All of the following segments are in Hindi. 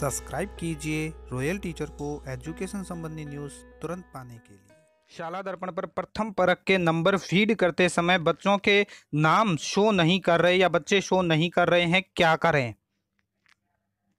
सब्सक्राइब कीजिए रॉयल टीचर को एजुकेशन संबंधी न्यूज़ तुरंत पाने के लिए शाला दर्पण पर प्रथम परख के नंबर फीड करते समय बच्चों के नाम शो नहीं कर रहे या बच्चे शो नहीं कर रहे हैं क्या करें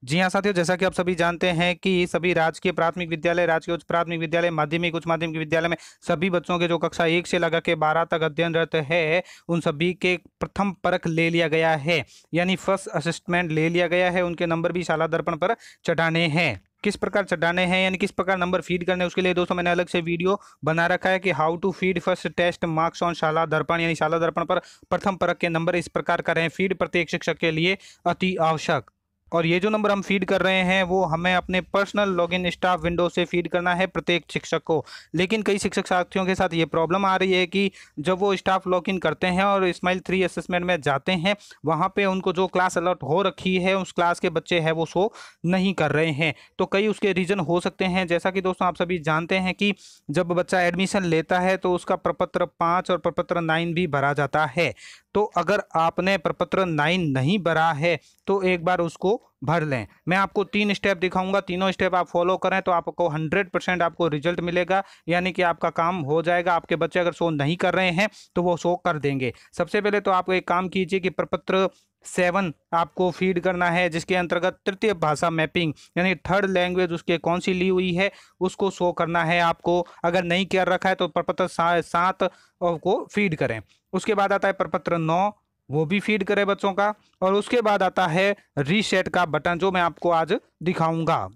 जी हाँ साथियों जैसा कि आप सभी जानते हैं कि सभी राजकीय प्राथमिक विद्यालय राजकीय उच्च प्राथमिक विद्यालय माध्यमिक उच्च माध्यमिक विद्यालय में सभी बच्चों के जो कक्षा एक से लगा के बारह तक अध्ययनरत है उन सभी के प्रथम परख ले लिया गया है यानी फर्स्ट असिस्टमेंट ले लिया गया है उनके नंबर भी शाला दर्पण पर चढ़ाने हैं किस प्रकार चढ़ाने हैं यानी किस प्रकार नंबर फीड करने हैं उसके लिए दोस्तों मैंने अलग से वीडियो बना रखा है कि how to feed first test marks on Shala Darpan यानी शाला दर्पण पर प्रथम परख के नंबर इस प्रकार करें फीड प्रत्येक शिक्षक के लिए अति आवश्यक और ये जो नंबर हम फीड कर रहे हैं वो हमें अपने पर्सनल लॉगिन स्टाफ विंडो से फीड करना है प्रत्येक शिक्षक को लेकिन कई शिक्षक साथियों के साथ ये प्रॉब्लम आ रही है कि जब वो स्टाफ लॉगिन करते हैं और स्माइल थ्री असेसमेंट में जाते हैं वहाँ पे उनको जो क्लास अलॉट हो रखी है उस क्लास के बच्चे हैं वो शो नहीं कर रहे हैं तो कई उसके रीज़न हो सकते हैं जैसा कि दोस्तों आप सभी जानते हैं कि जब बच्चा एडमिशन लेता है तो उसका प्रपत्र पाँच और प्रपत्र नाइन भी भरा जाता है तो अगर आपने प्रपत्र नाइन नहीं भरा है तो एक बार उसको भर लें मैं आपको तीन स्टेप दिखाऊंगा तीनों स्टेप आप फॉलो करें तो आपको 100 परसेंट आपको रिजल्ट मिलेगा यानी कि आपका काम हो जाएगा आपके बच्चे अगर शो नहीं कर रहे हैं तो वो शो कर देंगे सबसे पहले तो आप एक काम कीजिए कि प्रपत्र सेवन आपको फीड करना है जिसके अंतर्गत तृतीय भाषा मैपिंग यानी थर्ड लैंग्वेज उसके कौन सी ली हुई है उसको शो करना है आपको अगर नहीं कर रखा है तो प्रपत्र सात को फीड करें उसके बाद आता है प्रपत्र नौ वो भी फीड करें बच्चों का और उसके बाद आता है रीसेट का बटन जो मैं आपको आज दिखाऊंगा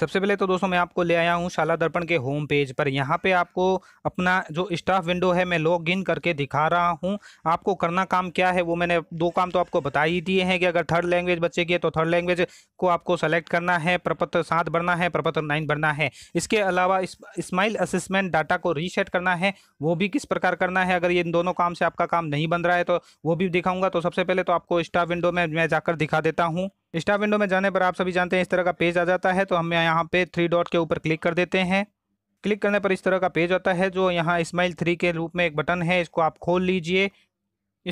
सबसे पहले तो दोस्तों मैं आपको ले आया हूँ शाला दर्पण के होम पेज पर यहाँ पे आपको अपना जो स्टाफ विंडो है मैं लॉग इन करके दिखा रहा हूँ आपको करना काम क्या है वो मैंने दो काम तो आपको बता ही दिए हैं कि अगर थर्ड लैंग्वेज बच्चे की है तो थर्ड लैंग्वेज को आपको सेलेक्ट करना है प्रपत्र सात भरना है प्रपत्र नाइन भरना है इसके अलावा स्माइल असमेंट डाटा को रीसेट करना है वो भी किस प्रकार करना है अगर ये इन दोनों काम से आपका काम नहीं बन रहा है तो वो भी दिखाऊंगा तो सबसे पहले तो आपको स्टाफ विंडो में मैं जाकर दिखा देता हूँ स्टाफ विंडो में जाने पर आप सभी जानते हैं इस तरह का पेज आ जाता है तो हम यहाँ पे थ्री डॉट के ऊपर क्लिक कर देते हैं क्लिक करने पर इस तरह का पेज आता है जो यहाँ स्माइल थ्री के रूप में एक बटन है इसको आप खोल लीजिए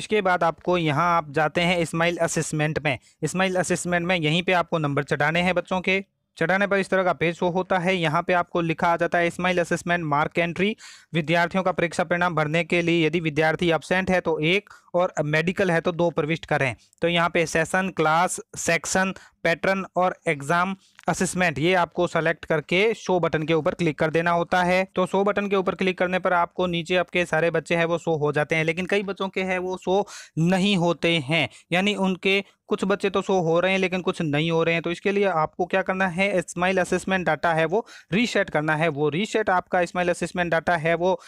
इसके बाद आपको यहाँ आप जाते हैं स्माइल असेसमेंट में स्माइल असेसमेंट में यहीं पर आपको नंबर चढ़ाने हैं बच्चों के चढ़ाने पर इस तरह का पेज शो होता है यहाँ पे आपको लिखा आ जाता है स्माइल असेसमेंट मार्क एंट्री विद्यार्थियों का परीक्षा परिणाम भरने के लिए यदि विद्यार्थी एबसेंट है तो एक और मेडिकल है तो दो प्रविष्ट करें तो यहाँ पे सेशन क्लास सेक्शन पैटर्न और एग्ज़ाम असिस्मेंट ये आपको सेलेक्ट करके शो बटन के ऊपर क्लिक कर देना होता है तो शो बटन के ऊपर क्लिक करने पर आपको नीचे आपके सारे बच्चे हैं वो शो हो जाते हैं लेकिन कई बच्चों के हैं वो शो नहीं होते हैं यानी उनके कुछ बच्चे तो शो हो रहे हैं लेकिन कुछ नहीं हो रहे हैं तो इसके लिए आपको क्या करना है स्माइल असिस्मेंट डाटा है वो रीसेट करना है वो रीसेट आपका स्माइल असिस्मेंट डाटा है वो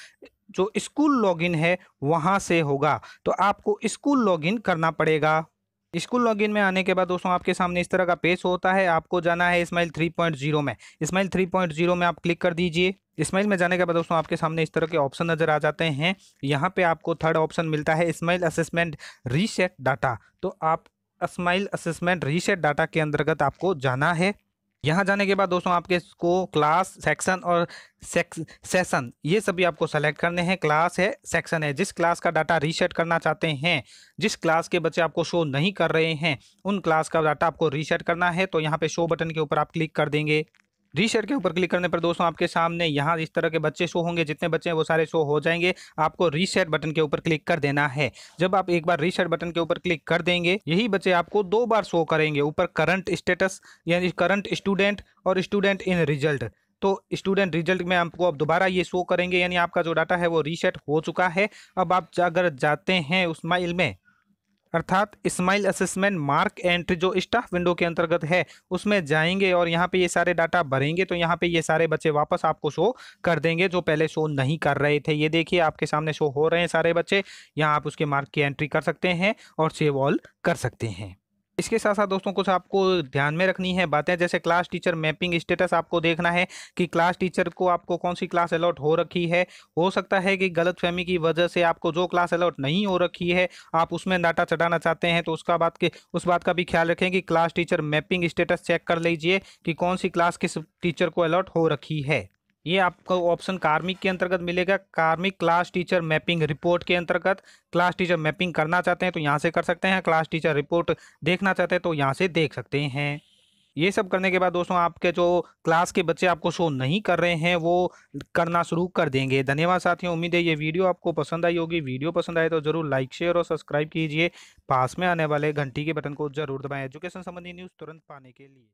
जो स्कूल लॉगिन है वहाँ से होगा तो आपको स्कूल लॉगिन करना पड़ेगा स्कूल लॉगिन में आने के बाद दोस्तों आपके सामने इस तरह का पेज होता है आपको जाना है स्माइल 3.0 में स्माइल 3.0 में आप क्लिक कर दीजिए स्माइल में जाने के बाद दोस्तों आपके सामने इस तरह के ऑप्शन नज़र आ जाते हैं यहाँ पे आपको थर्ड ऑप्शन मिलता है स्माइल असेसमेंट रीसेट डाटा तो आप स्माइल असेसमेंट रीसेट डाटा के अंतर्गत आपको जाना है यहाँ जाने के बाद दोस्तों आपके इसको क्लास सेक्शन और सेक्स सेशन ये सभी आपको सेलेक्ट करने हैं क्लास है सेक्शन है जिस क्लास का डाटा रीसेट करना चाहते हैं जिस क्लास के बच्चे आपको शो नहीं कर रहे हैं उन क्लास का डाटा आपको रीसेट करना है तो यहाँ पे शो बटन के ऊपर आप क्लिक कर देंगे रीशेयर के ऊपर क्लिक करने पर दोस्तों आपके सामने यहाँ इस तरह के बच्चे शो होंगे जितने बच्चे हैं वो सारे शो हो जाएंगे आपको रीशेयर बटन के ऊपर क्लिक कर देना है जब आप एक बार रीशेयर बटन के ऊपर क्लिक कर देंगे यही बच्चे आपको दो बार शो करेंगे ऊपर करंट स्टेटस यानी करंट स्टूडेंट और स्टूडेंट इन रिजल्ट तो स्टूडेंट रिजल्ट में आपको अब दोबारा ये शो करेंगे यानी आपका जो डाटा है वो रीसेट हो चुका है अब आप अगर जाते हैं उस माइल में अर्थात स्माइल असेसमेंट मार्क एंट्री जो स्टाफ विंडो के अंतर्गत है उसमें जाएंगे और यहाँ पे ये सारे डाटा भरेंगे तो यहाँ पे ये सारे बच्चे वापस आपको शो कर देंगे जो पहले शो नहीं कर रहे थे ये देखिए आपके सामने शो हो रहे हैं सारे बच्चे यहाँ आप उसके मार्क की एंट्री कर सकते हैं और सेव ऑल कर सकते हैं इसके साथ साथ दोस्तों कुछ आपको ध्यान में रखनी है बातें जैसे क्लास टीचर मैपिंग स्टेटस आपको देखना है कि क्लास टीचर को आपको कौन सी क्लास अलॉट हो रखी है हो सकता है कि गलत फहमी की वजह से आपको जो क्लास अलॉट नहीं हो रखी है आप उसमें डाटा चढ़ाना चाहते हैं तो उसका बात के उस बात का भी ख्याल रखें कि class teacher mapping status check कर लीजिए कि कौन सी क्लास किस टीचर को अलॉट हो रखी है ये आपको ऑप्शन कार्मिक के अंतर्गत मिलेगा कार्मिक क्लास टीचर मैपिंग रिपोर्ट के अंतर्गत क्लास टीचर मैपिंग करना चाहते हैं तो यहाँ से कर सकते हैं क्लास टीचर रिपोर्ट देखना चाहते हैं तो यहाँ से देख सकते हैं ये सब करने के बाद दोस्तों आपके जो क्लास के बच्चे आपको शो नहीं कर रहे हैं वो करना शुरू कर देंगे धन्यवाद साथियों उम्मीद है ये वीडियो आपको पसंद आई होगी वीडियो पसंद आए तो जरूर लाइक शेयर और सब्सक्राइब कीजिए पास में आने वाले घंटी के बटन को जरूर दबाएं एजुकेशन संबंधी न्यूज़ तुरंत पाने के लिए